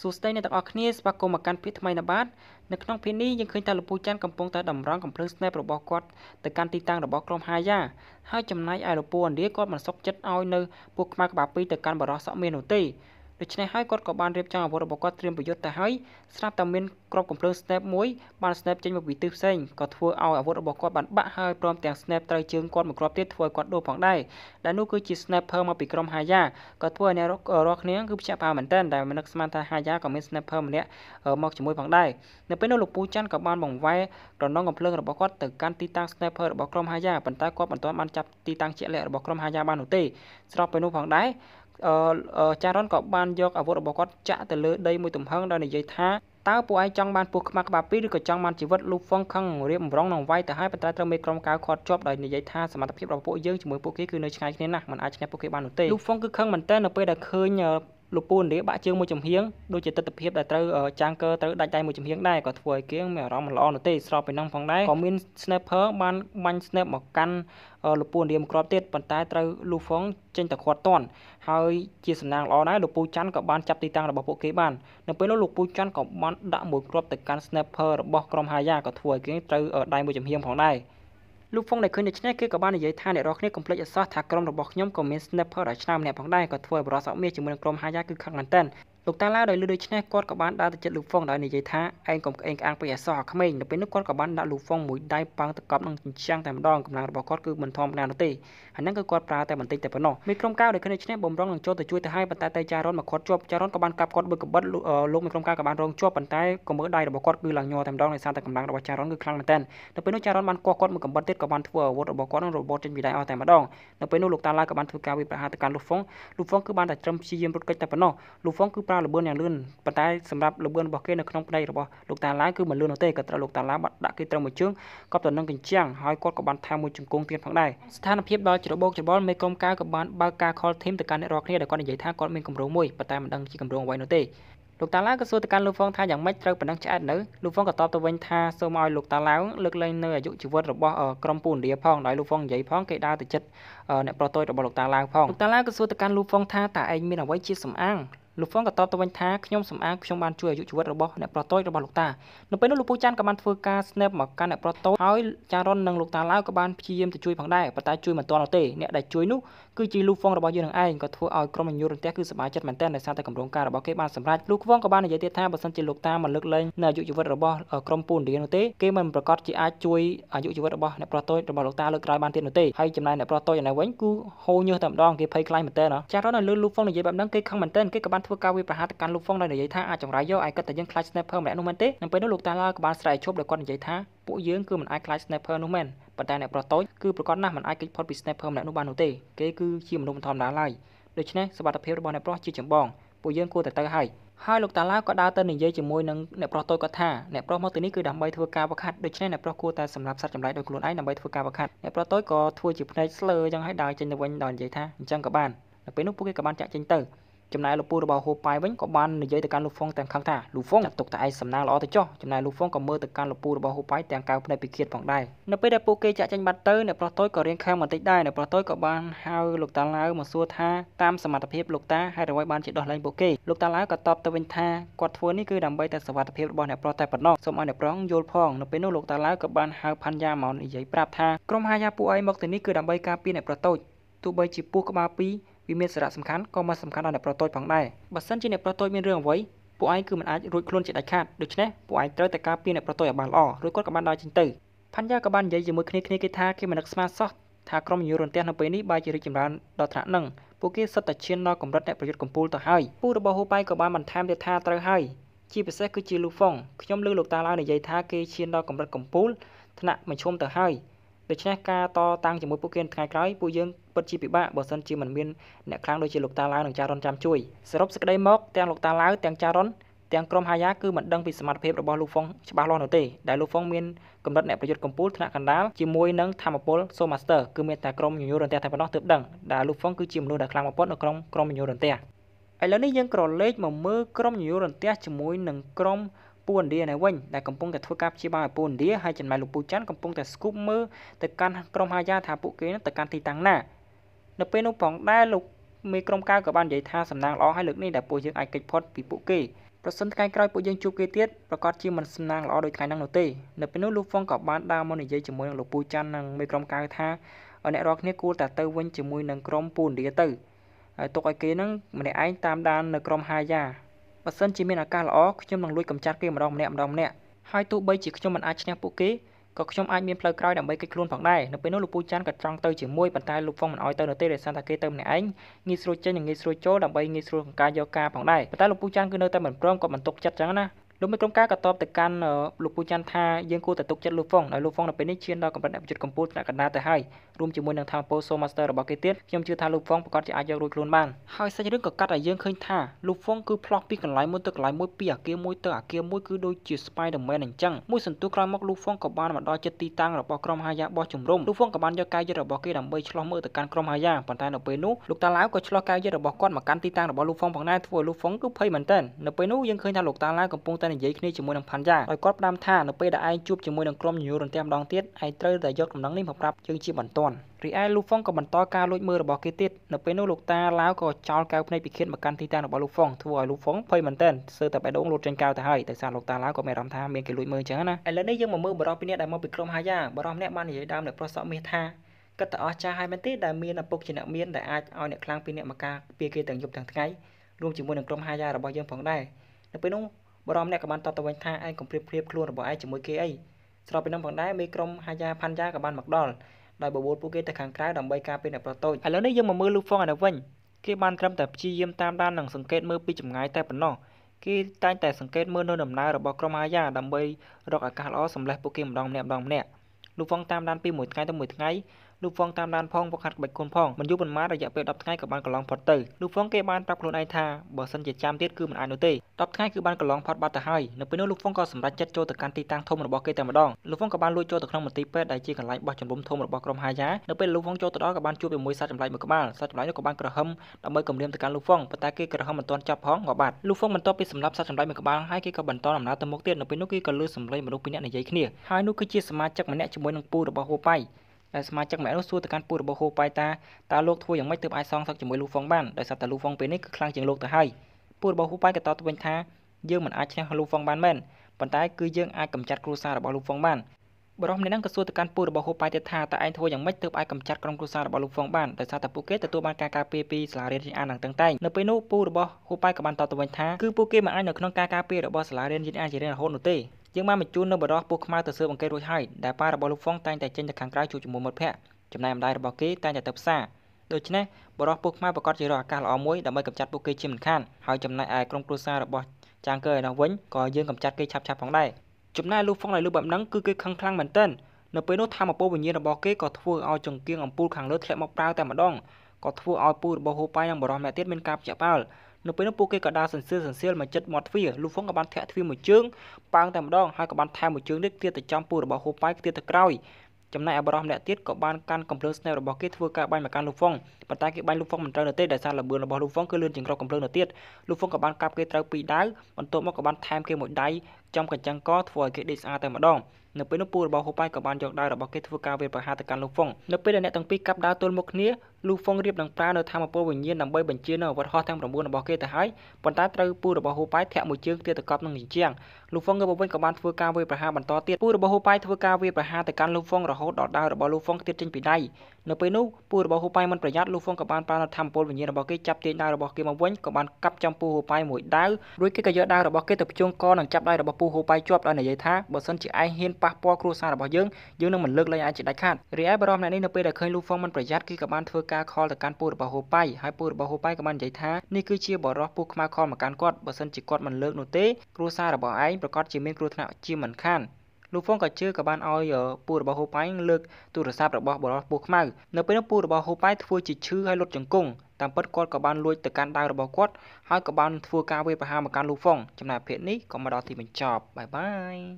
សួស្តីអ្នកទាំងអស់គ្នាស្វាគមន៍មកកាន់ភាគថ្មីណាបាទនៅក្នុងភាគនេះយើងឃើញថាលពូច័ន្ទកំពុងតែតម្រង់កំភ្លើងស្នេហ៍របស់គាត់ទៅកាន់ទីតាំងរបស់ក្រុមហាយ៉ាហើយចំណែកឯលពូឥណ្ឌាគាត់មិនសុខចិត្តឲ្យនៅពួកខ្មៅក្បាលពីរទៅកាន់បរោះសក់មាននោះទេដូច្នេះហើយគាត់ក៏បានរៀបចំអាវុធរបស់គាត់ត្រៀមប្រយុទ្ធទៅហើយស្រាប់តែមានក្របកំភ្លើង snap មួយបាន snap ចេញមកពីទិសផ្សេងក៏ធ្វើឲ្យអាវុធរបស់គាត់បានបាក់ហើយព្រមទាំង snap ត្រូវជើងគាត់មួយគ្រាប់ទៀតធ្វើឲ្យគាត់ដួលផងដែរដែលនោះគឺជា sniper មកពីក្រុម Haya ក៏ធ្វើឲ្យអ្នករកគ្នាគឺភ្ញាក់ផ្អើលមែនទែនដែលមិននឹកស្មានថា Haya ក៏មាន sniper ម្នាក់មកជាមួយផងដែរនៅពេលនោះលោកពូច័ន្ទក៏បានបង្វែរក្រណងកំភ្លើងរបស់គាត់ទៅកាន់ទីតាំង sniper របស់ក្រុម Haya ប៉ុន្តែគាត់មិនទាន់បានចាប់ទីតាំងជាក់លាក់របស់ក្រុម Haya បាននោះទេស្របពេលនោះផងដែរចារ៉ុនក៏បានយកអាវុធរបស់គាត់ចាក់ទៅលើដីមួយទំហឹងដោយនិយាយថាតើពួកឯងចង់បានពស់ខ្មាស់ក្បាលពីរឬក៏ចង់បានជីវិតលូហ្វុងខឹងរៀបអំរងនឹងវាយទៅហើយប៉ុន្តែត្រូវមេក្រុមកៅខាត់ជាប់ដោយនិយាយថាសមត្ថភាពរបស់ពួកយើងជាមួយពួកគេគឺនៅឆ្ងាយគ្នាណាស់មិនអាចឈ្នះពួកគេបាននោះទេលូហ្វុងគឺខឹងមែនតើនៅពេលដែលឃើញលោកពូនរាបាក់ជើងមួយចំហៀងដូចជាទស្សនវិជ្ជាដែលត្រូវចាងកឺត្រូវដាច់ដៃមួយចំហៀងដែរក៏ធ្វើឲ្យគេមានអារម្មណ៍ល្អនោះទេស្របពីនឹងផងដែរក៏មាន snapper បានបាញ់ snap មកកាន់លោកពូនរៀមក្របទៀតប៉ុន្តែត្រូវលូហ្វុងចេញតែខាត់តន់ហើយជាសំណាងល្អដែរលោកពូច័ន្ទក៏បានចាប់ទីតាំងរបស់ពួកគេបាននៅពេលនោះលោកពូច័ន្ទក៏បានដាក់មួយគ្រាប់ទៅកាន់ snapper របស់ក្រុមហាយ៉ាក៏ធ្វើឲ្យគេត្រូវដៃមួយចំហៀងផងដែរលូហ្វុងដែលឃើញដូច្នេះគឺក៏បាននិយាយថាអ្នករាល់គ្នាកុំភ្លេចអសោះថាក្រុមរបស់ខ្ញុំក៏មាន snapper ដ៏ឆ្នើមម្នាក់ផងដែរក៏ធ្វើឲ្យបរិសអមាសជាមួយនឹងក្រុម Haya គឺខឹងមែនតើលោកតាឡាដោយលើដូច្នេះគាត់ក៏បានដើរទៅជិតលូហ្វុងដោយនិយាយថាឯងកុំក្អេងក្អាងពេកអសោះអាក្មេងនៅពេលនោះគាត់ក៏បានដាក់លូហ្វុងមួយដៃប៉ាំងទៅកប់នឹងជញ្ជាំងតែម្ដងកម្លាំងរបស់គាត់គឺមិនធម្មតានោះទេហើយហ្នឹងគឺគាត់ប្រើតែបន្តិចតែប៉ុណ្ណោះមីក្រុមកៅដែលឃើញដូច្នេះបំរុងនឹងចូលទៅជួយទៅហើយប៉ុន្តែតែចារ៉ុនមកគាត់ជាប់ចារ៉ុនក៏បានកាប់គាត់ដូចកបិតលោកមីក្រុមកៅក៏បានរងជាប់ប៉ុន្តែក៏មើលដៃរបស់គាត់គឺឡើងញ័រតែម្ដងដោយសារតែកម្លាំងរបស់ចារ៉ុនគឺខ្លាំងមែនទែននៅពេលនោះចារ៉ុនបានកោះគាត់មួយកបិតទៀតក៏បានធ្វើអាវុធរបស់គាត់នឹងរបូតចេញពីដៃអស់តែម្ដងនៅពេលនោះលោកតាឡាក៏បានធ្វើការវាយប្រហារទៅកាន់លូហ្វុងលូហ្វុងគឺបានតែត្រឹមព្យាយាមរត់គេចតែប៉ុណ្ណោះលូហ្វុងគឺប្រើលបឿនយ៉ាងលឿនប៉ុន្តែសម្រាប់លបឿនរបស់គេនៅក្នុងផ្ទៃរបស់លោកតាឡាគឺមិនលឿននោះទេក៏ត្រូវលោកតាឡាបាត់ដាក់គេត្រឹមមួយជើងក៏ទៅនឹងកញ្ចាំងហើយគាត់ក៏បានថាមួយជង្គង់ទៀតផងដែរស្ថានភាពដ៏ច្របូកច្របល់មេក្រុមកៅក៏បានបើកការ call team ទៅកាន់អ្នករាល់គ្នាដែលគាត់និយាយថាគាត់មានគម្រោងមួយប៉ុន្តែមិនដឹងជាគម្រោងអ្វីនោះទេលោកតាឡាវក៏សួរទៅកាន់លោកហ្វុងថាយ៉ាងម៉េចត្រូវប៉ុណ្ណឹងឆ្អែតនៅលោកហ្វុងក៏តបទៅវិញថាសូមឲ្យលោកតាឡាវលើកលែងនៅអាយុជីវិតរបស់ក្រុមពូនរាផងដោយលោកហ្វុងនិយាយផងគេដើរទៅចិត្តអ្នកប្រតយរបស់លោកតាឡាវផងលោកតាឡាវក៏សួរទៅកាន់លោកហ្វុងថាតើឯងមានអ្វីជាសំអាងលោកហ្វុងក៏តបទៅវិញថាខ្ញុំសំអាងខ្ញុំបានជួយអាយុជីវិតរបស់អ្នកប្រុសតូចរបស់លោកតានៅពេលនោះលោកពូចាន់ក៏បានធ្វើការ snap មកកាន់អ្នកប្រុសតូចហើយចារុននិងលោកតាឡាវក៏បានព្យាយាមទៅជួយផងដែរប៉ុន្តែជួយមិនទាន់ទេអ្នកដែលជួយនោះគឺជាលូហ្វុងរបស់យើងនឹងឯងក៏ធ្វើឲ្យក្រុមអញ្ញូរន្ទះគឺសប្បាយចិត្តមែនទែនដោយសារតែកម្រងការរបស់គេបានសម្រេចលូហ្វុងក៏បាននិយាយទៀតថាបើសិនជាលោកតាមិនលើកលែងនៅអាយុជីវិតរបស់ក្រុមពូនរៀននោះទេគេមិនប្រកាសជាអាចជួយអាយុជីវិតរបស់អ្នកប្រុសតូចរបស់លោកតាលើកក្រោយបានទៀតនោះទេហើយចំណែកអ្នកប្រុសតូចនៅវិញគឺហូរញើសតែម្ដងគេភ័យខ្លាចមែនទែនចាស់រត់នៅលើលូហ្វុងនិយាយបែបហ្នឹងគេខឹងមែនទែនគេក៏បានធ្វើការវាយប្រហារទៅកាន់លូហ្វុងដោយនិយាយថាអាចចង្រៃយកឯងគិតតែយើងខ្លាច sniper ម្នាក់នោះមែនទេនៅពេលនោះលោកតាឡាក៏បានស្រែកឈប់ដោយគាត់និយាយាយថាពួកយើងគឺមិនអាចខ្លាច sniper នោះមែនប៉ុន្តែអ្នកប្រុសតូចគឺប្រកាសណាស់មិនអាចគេចផុតពី sniper ម្នាក់នោះបាននោះទេគេគឺជាមនុស្សធម្មតាឡើយដូច្នេះសមត្ថភាពរបស់អ្នកប្រុសជាចម្បងពួកយើងគួរតែទៅហើយហើយលោកតាឡាវក៏ដើរទៅនិយាយជាមួយនឹងអ្នកប្រុសតូចគាត់ថាអ្នកប្រុសមកទីនេះគឺដើម្បីធ្វើការវឹកហាត់ដូច្នេះអ្នកប្រុសគួរតែសម្រាប់សត្វចម្លែកដោយខ្លួនឯងដើម្បីធ្វើការវឹកហាត់អ្នកប្រុសតូចក៏ធ្វើជាភ្នែកស្លើចឹងហើយដើរចេញទៅវិញដោយនិយាយថាអញ្ចឹងក៏បាននៅពេលនោះពួកគេក៏បានចាក់ចេញទៅចំណែកលោកពូរបស់ហូប៉ៃវិញក៏បាននិយាយទៅកាន់លោកហ្វុងទាំងខាងថាលោកហ្វុងចាត់ទុកថាឯងសំណាងល្អទៅចុះចំណែកលោកហ្វុងក៏មើលទៅកាន់លោកពូរបស់ហូប៉ៃទាំងកៅភ្នែកពិឃាតផងដែរនៅពេលដែលពួកគេចាក់ចាញ់បាត់ទៅអ្នកប្រុសតូចក៏រៀងខាំបន្តិចដែរអ្នកប្រុសតូចក៏បានហៅលោកតាឡាវមកសួរថាតាមសមត្ថភាពលោកតាហេតុអ្វីបានជាដោះលែងពួកគេលោកតាឡាវក៏តបទៅវិញថាគាត់ធ្វើនេះគឺដើម្បីតែសុវត្ថិភាពរបស់អ្នកប្រុសតែប៉ុណ្ណោះសូមឲ្យអ្នកប្រុសយល់ផងនៅពេលនោះលោកតាឡាវក៏បានហៅផាន់យ៉ាមកនិយាយប្រាប់ថាក្រុមហាយ៉ាពួកឯងមកទីនេះគឺដើម្បីការពារអ្នកប្រុសតូចទោះបីជាពស់ក្បាលពីរវាមានសារៈសំខាន់ក៏មិនសំខាន់ដល់អ្នកប្រុសតូចផងដែរបើសិនជាអ្នកប្រុសតូចមានរឿងអ្វីពួកឯងគឺមិនអាចរួចខ្លួនជាដាច់ខាតដូច្នេះពួកឯងត្រូវតែការពារអ្នកប្រុសតូចឲ្យបានល្អរួចគាត់ក៏បានដល់ចេញទៅផាន់យ៉ាក៏បាននិយាយជាមួយគ្នាគ្នាគេថាគេមិននឹកស្មានសោះថាក្រុមញយរន្ទះនៅពេលនេះបែរជារីកចម្រើនដល់ថ្នាក់នឹងពួកគេសិតតែឈានដល់កម្រិតអ្នកប្រយុទ្ធកម្ពុជាទៅហើយពូរបស់ហូបៃក៏បានបន្ថែមទៀតថាត្រូវហើយជាពិសេសគឺជាលូហ្វុងខ្ញុំ លើលោកតាឡើយនិយាយថាគេឈានដល់កម្រិតកម្ពុជាថ្នាក់មជ្ឈមទៅហើយដូច្នេះការតតាំងជាមួយពួកគេថ្ងៃក្រោយពួកយើងពិតជាពិបាកបើសិនជាមិនមានអ្នកខ្លាំងដូចជាលោកតាឡាវនិងចារុនចាំជួយសរុបសេចក្តីមកទាំងលោកតាឡាវទាំងចារុនទាំងក្រុមហាយ៉ាគឺមិនដឹងពីសមត្ថភាពរបស់លោកហ្វុងច្បាស់លាស់នោះទេដែលលោកហ្វុងមានកម្រិតអ្នកប្រយុទ្ធកម្ពុជាថ្នាក់កណ្ដាលជាមួយនឹងធម្មពលសូម៉ាស្ទ័រគឺមានតែក្រុមញញួររន្ទះតែប៉ុណ្ណោះទើបដឹងដែលលោកហ្វុងគឺជាមនុស្សដែលខ្លាំងបំផុតនៅក្នុងក្រុមញញួររន្ទះឥឡូវនេះយើងក្រឡេកមកមើលក្រុមញញួររន្ទះជាមួយនឹងក្រុមពូឥណ្ឌានៅវិញដែលកំពុងតែធ្វើការព្យាបាលឲ្យពូឥណ្ឌាហើយចំណែកលោកពូច័ន្ទកំពុងតែស្គូបមើលទៅកាន់ក្រុមហាយ៉ាថាពួកគេនឹងទៅកាន់ទីតាំងណា នៅពេលនោះផងដែរលោកមេក្រុមការក៏បាននិយាយថាសំណាងល្អហើយលើកនេះដែលពួកយើងអាចគេចផុតពីពួកគេប្រសិនថ្ងៃក្រោយពួកយើងជួបគេទៀតប្រកាសជាមិនសំណាងល្អដូចថ្ងៃហ្នឹងនោះទេនៅពេលនោះលោកហ្វុងក៏បានដើរមកនិយាយជាមួយនឹងលោកពូច័ន្ទនិងមេក្រុមកៅថាអ្នករាល់គ្នាគួរតែទៅវិញជាមួយនឹងក្រុមពូឥណ្ឌាទៅហើយទុកឲ្យគេនឹងម្នាក់ឯងតាមដាននៅក្រុមហាយ៉ាបើសិនជាមានឱកាសល្អខ្ញុំនឹងលួចកម្ចាត់គេម្ដងម្នាក់ម្ដងម្នាក់ហើយទោះបីជាខ្ញុំមិនអាចឈ្នះពួកគេក៏ខ្ញុំអាចមានផ្លូវក្រោយដើម្បីគេចខ្លួនផងដែរនៅពេលនោះលោកពូច័ន្ទក៏ចង់ទៅជាមួយប៉ុន្តែលោកហ្វុងមិនអោយទៅនោះទេដោយសារតែគេទៅម្នាក់ឯងងាយស្រួលចេញនិងងាយស្រួលចូលដើម្បីងាយស្រួលក្នុងការយកការផងដែរប៉ុន្តែលោកពូច័ន្ទគឺនៅតែមិនព្រមគាត់មិនទុកចិត្តចឹងណាលោកមេក្រុមការក៏តបទៅកាន់លោកពូច័ន្ទថាយើងគួរតែទុកចិត្តលោកហ្វុងដោយលោកហ្វុងនៅពេលនេះឈានដល់កម្រិតអ្នកវិចិត្រកម្ពុជាថ្នាក់កណ្ដាលទៅហើយរួមជាមួយនឹងថាមពល Soul Master របស់គេទៀតខ្ញុំជឿថាលោកហ្វុងប្រកាសជាអាចយករួចខ្លួនបានហើយសាច់រឿងក៏កាត់ឲ្យយើងឃើញថាលោកហ្វុងគឺផ្លាស់ពីកន្លែងមួយទៅកន្លែងមួយពីអាគារមួយទៅអាគារមួយគឺដូចជា Spider-Man អញ្ចឹងមួយសន្ទុះក្រោយមកលោកហ្វុងក៏បានមកដល់ជិតទីតាំងរបស់ក្រុមហាយ៉ាបោះជំរំលោកហ្វុងក៏បានយកកាយយុទ្ធរបស់គេដើម្បីឆ្លោះមើលទៅកាន់ក្រុមហាយ៉ាប៉ុន្តែនៅពេលនោះលោកតាឡាវក៏ឆ្លោះកាយយុទ្ធរបស់គាត់មកកាន់ទីតាំងរបស់លោកហ្វុងផងដែរធ្វើឲ្យលោកហ្វុងគឺភ័យមែនទែននៅពេលនោះយើងឃើញថាលោកតាឡាវកំពុងតែនិយាយគ្នាជាមួយនឹងផាន់យ៉ាដោយគាត់ផ្ដាំថានៅពេលដែលឯងជួបជាមួយនឹងក្រុមញញូររន្ទះម្ដងទៀតឯងត្រូវតែយកដំណឹងនេះមកប្រាប់យើងជាបន្ទាន់ន់រីឯលូហ្វុងក៏បន្តការលួចមើលរបស់គេទៀតនៅពេលនោះលោកតាឡាវក៏ចោលកែវភ្នែកពិឃាតមកកាន់ទីតាំងរបស់លូហ្វុងធ្វើឲ្យលូហ្វុងភ័យមែនទែនសើតែបេះដូងលូតចេញកែវទៅហើយដោយសារលោកតាឡាវក៏មានអារម្មណ៍ថាមានគេលួចមើលអញ្ចឹងណាឥឡូវនេះយើងមកមើលបរិបទពីអ្នកដែលមកពីក្រុមហាយ៉ាបរិបទអ្នកបាននិយាយដើមអ្នកប្រុសសក់មាសថាគិតតែអស្ចារ្យហើយមែនទេដែលមានឪពុកជាអ្នកមានដែលអាចឲ្យអ្នកខ្លាំងពីអ្នកមកការពីគេទាំងយប់ទាំងថ្ងៃរួមជាមួយនឹងក្រុមហាយ៉ារបស់យើងផងដែរនៅពេលនោះបរិមអ្នកក៏បានតបទៅវិញថាឯងកំព្រៀបព្រៀបខ្លួនរបស់ឯងជាមួយគេអីស្របពីនោះផងដែរមេក្រុមហាយ៉ាផាន់យ៉ាក៏បានមកដល់ដោយបបួលពួកគេទៅខាងក្រៅដើម្បីការពារអ្នកប្រុសតូចឥឡូវនេះយើងមកមើលលូហ្វុងឯនោះវិញគេបានត្រឹមតែព្យាយាមតាមដាននិងសង្កេតមើលពីចម្ងាយតែប៉ុណ្ណោះគេតែងតែសង្កេតមើលនៅដំណើររបស់ក្រុមអាយ៉ាដើម្បីរកឱកាសល្អសម្លេះពួកគេម្ដងម្នាក់ម្ដងម្នាក់លូហ្វុងតាមដានពីមួយថ្ងៃទៅមួយថ្ងៃលូហ្វុងតាមដានផងវឹកហាត់ក្បាច់គុណផងមិនយូរប៉ុន្មានរយៈពេល10ថ្ងៃក៏បានកន្លងផុតទៅលូហ្វុងគេបានប្រាប់ខ្លួនឯងថាបើសិនជាចាំទៀតគឺមិនអាចនោះទេ10ថ្ងៃគឺបានកន្លងផុតបាត់ទៅហើយនៅពេលនោះលូហ្វុងក៏សម្រេចចិត្តចូលទៅកាន់ទីតាំងធំរបស់គេតែម្ដងលូហ្វុងក៏បានលួចចូលទៅក្នុងមន្ទីរពេទ្យដែលជាកន្លែងបោះជំរំធំរបស់ក្រុមហាយ៉ានៅពេលលូហ្វុងចូលទៅដល់ក៏បានជួបជាមួយសត្វចម្លែកមួយក្បាលសត្វចម្លែកនោះក៏បានក្រហឹមដើម្បីគំរាមទៅកាន់លូហ្វុងប៉ុន្តែគេក្រហឹមមិនទាន់ចាប់ផងក៏បាត់លូហ្វុងបន្តពីសម្លាប់សត្វចម្លែកមួយក្បាលហើយគេក៏បន្តដំណើរទៅមុខទៀតនៅពេលនោះគេក៏លឺសម្លេងមនុស្សពីរនាក់និយាយគ្នាហើយនោះគឺជាសមាជិកម្នាក់ជាមួយនឹងពូរបស់ហូប៉ៃដែលសមាជិកម្នាក់នោះសួរទៅកាន់ពូរបស់ហូប៉ៃតាតើលោកធ្វើយ៉ាងម៉េចទើបអាចសងសឹកជាមួយលូហ្វុងបានដោយសារតែលូហ្វុងពេលនេះគឺខ្លាំងជាងលោកទៅហើយពូរបស់ហូប៉ៃក៏តបទៅវិញថាយើងមិនអាចឈ្នះលូហ្វុងបានមែនប៉ុន្តែគឺយើងអាចកម្ចាត់គ្រួសាររបស់លូហ្វុងបានបរិមម្នាក់ហ្នឹងក៏សួរទៅកាន់ពូរបស់ហូប៉ៃទៀតថាតើឯងធ្វើយ៉ាងម៉េចទើបអាចកម្ចាត់ក្រុមគ្រួសាររបស់លូហ្វុងបានដោយសារតែពួកគេទទួលបានការការពារពីសាលារៀនយិនអានយ៉ាងតឹងតែងនៅពេលនោះពូរបស់ហូប៉ៃក៏បានតបទៅវិញថាគឺពួកគេមិនអាចនៅក្នុងការការពាររបស់សាលារៀនយិនអានជារៀងរហូតនោះទេយើងបានបញ្ជូននៅបរោះពោះខ្មៅទៅស៊ើបអង្កេតរួចហើយដែលប៉ារបស់លោកហ្វុងតែងតែចេញទៅខាងក្រៅជួបជាមួយមិត្តភ័ក្តិចំណែកម្ដាយរបស់គេតែងតែទៅផ្សារដូច្នេះបរោះពោះខ្មៅប្រកាសជារកឱកាសល្អមួយដើម្បីកម្ចាត់ពួកគេជាមិនខានហើយចំណែកឯក្រុមគ្រួសាររបស់ចាងកើឯនោះវិញក៏យើងកម្ចាត់គេឆាប់ឆាប់ផងដែរចំណែកលោកហ្វុងដែលលើបែបហ្នឹងគឺគេខឹងខ្លាំងមែនទែននៅពេលនោះធម្មពលវិញ្ញាណរបស់គេក៏ធ្វើឲ្យចង្គៀងអំពូលខាងលើធ្លាក់មកប្រើតែម្ដងក៏ធ្វើឲ្យពូរបស់ហូប៉ៃនិងបរោះម្នាក់ទៀតមានការភ្ញាក់ផ្អើលនៅពេលនោះពួកគេក៏ដើរសន្សើសន្សៀលមកចិត្តមាត់ទ្វារលូហ្វុងក៏បានធាក់ទ្វារមួយជើងប៉ាងតែម្ដងហើយក៏បានថែមមួយជើងទៀតទៀតទៅចំពោះរបស់ហូប៉ៃទៀតទៅក្រោយចំណែកអាបរ៉ោះម្នាក់ទៀតក៏បានកាន់កំភ្លើងស្នេហ៍របស់គេធ្វើការបាញ់មកកាន់លូហ្វុងប៉ុន្តែគេបាញ់លូហ្វុងមិនត្រូវនៅទេដោយសារល្បឿនរបស់លូហ្វុងគឺលឿនជាងគ្រាប់កំភ្លើងនៅទៀតលូហ្វុងក៏បានកាប់គេត្រូវពីរដៅបន្ទាប់មកក៏បានថែមគេមួយដៃចំកញ្ចឹងកធ្វើឲ្យគេដេកស្អាតតែម្ដងនៅពេលនោះពូរបស់ហូប៉ៃក៏បានយកដៅរបស់គេធ្វើការវាប្រហារទៅកាន់លូហ្វុងនៅពេលដែលអ្នកទាំងពីរកាប់ដៅទល់មុខគ្នាលូហ្វុងរៀបនឹងប្រើនៅធម្មពលវិញ្ញាណដើម្បីបញ្ជានៅអាវុធហោះទាំង9របស់គេទៅហើយប៉ុន្តែត្រូវពូរបស់ហូប៉ៃធាក់មួយជើងទៀតទៅកប់នឹងជញ្ជាំងលូហ្វុងក៏វិញក៏បានធ្វើការវាយប្រហារបន្តទៀតពូរបស់ហូប៉ៃធ្វើការវាយប្រហារទៅកាន់លូហ្វុងរហូតដល់ដាវរបស់លូហ្វុងទៀតចេញពីដៃនៅពេលនោះពូរបស់ហូប៉ៃមិនប្រយ័ត្នលូហ្វុងក៏បានប្រើនៅធម្មពលវិញ្ញាណរបស់គេចាប់ទាញដាវរបស់គេមកវិញក៏បានកាប់ចំពូហូប៉ៃមួយដាវរួចគេក៏យកដាវរបស់គេទៅភ្ជង់កនឹងចាប់ដៃរបស់ពូហូប៉ៃជាប់ដោយនិយាយថាបើសិនជាឯងហ៊ានប៉ះពាល់គ្រួសាររបស់យើងយើងនឹងមិនលើកលែងឯងជាដាច់ខាតរីឯបរិមម្នាក់នេះនៅពេលដែលឃើញលូហ្វុងមិនប្រយ័ត្នគេក៏បានធ្វើការខលទៅកាន់ពូរបស់ហូប៉ៃហើយពូរបស់ហូប៉ៃក៏បាននិយាយថានេះគឺជាបរិសពូខ្មៅខលមកកាន់គាត់បើសិនជាគាត់មិនលើកនោះទេគ្រួសាររបស់ឯងប្រកាសជាមានគ្រោះថ្នាក់ជាមិនខានលោកហ្វុងក៏ជឿក៏បានឲ្យពូរបស់ហូប៉ៃលើកទូរស័ព្ទរបស់បរិសពូខ្មៅនៅពេលនោះពូរបស់ហូប៉ៃធ្វើជាឈឺហើយលុតជង្គង់តាមពិតគាត់ក៏បានលួចទៅកាន់ដៅរបស់គាត់ហើយក៏បានធ្វើការវាយប្រហារមកកាន់លោកហ្វុងចំណែកភាគនេះក៏មកដល់ទីបញ្ចប់បាយបាយ